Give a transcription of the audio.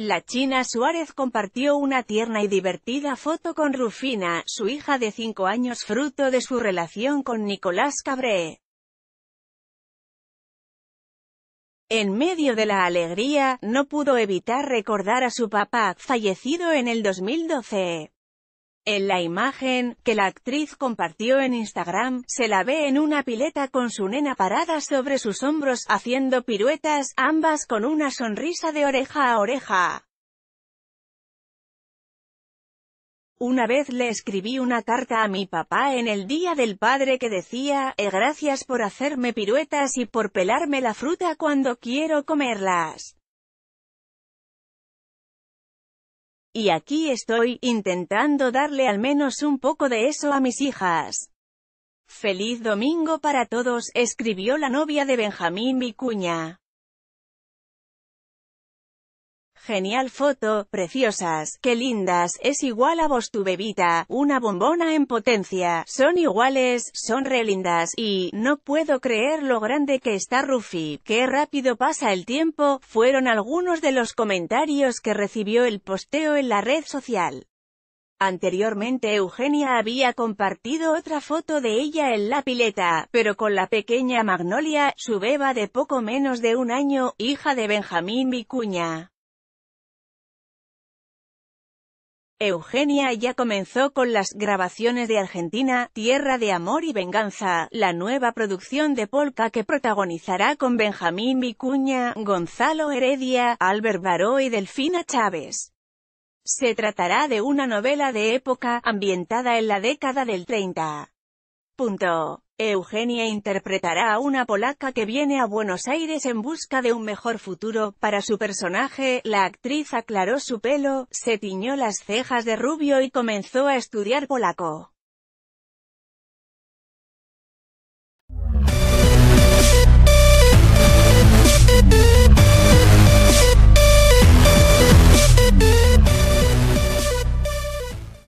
La China Suárez compartió una tierna y divertida foto con Rufina, su hija de 5 años fruto de su relación con Nicolás Cabré. En medio de la alegría, no pudo evitar recordar a su papá, fallecido en el 2012. En la imagen, que la actriz compartió en Instagram, se la ve en una pileta con su nena parada sobre sus hombros, haciendo piruetas, ambas con una sonrisa de oreja a oreja. Una vez le escribí una carta a mi papá en el Día del Padre que decía, eh, gracias por hacerme piruetas y por pelarme la fruta cuando quiero comerlas. Y aquí estoy, intentando darle al menos un poco de eso a mis hijas. Feliz domingo para todos, escribió la novia de Benjamín Vicuña. Genial foto, preciosas, qué lindas, es igual a vos tu bebita, una bombona en potencia, son iguales, son lindas, y, no puedo creer lo grande que está Rufi, qué rápido pasa el tiempo, fueron algunos de los comentarios que recibió el posteo en la red social. Anteriormente Eugenia había compartido otra foto de ella en la pileta, pero con la pequeña Magnolia, su beba de poco menos de un año, hija de Benjamín Vicuña. Eugenia ya comenzó con las grabaciones de Argentina, Tierra de Amor y Venganza, la nueva producción de Polka que protagonizará con Benjamín Vicuña, Gonzalo Heredia, Albert Baró y Delfina Chávez. Se tratará de una novela de época, ambientada en la década del 30. Eugenia interpretará a una polaca que viene a Buenos Aires en busca de un mejor futuro. Para su personaje, la actriz aclaró su pelo, se tiñó las cejas de rubio y comenzó a estudiar polaco.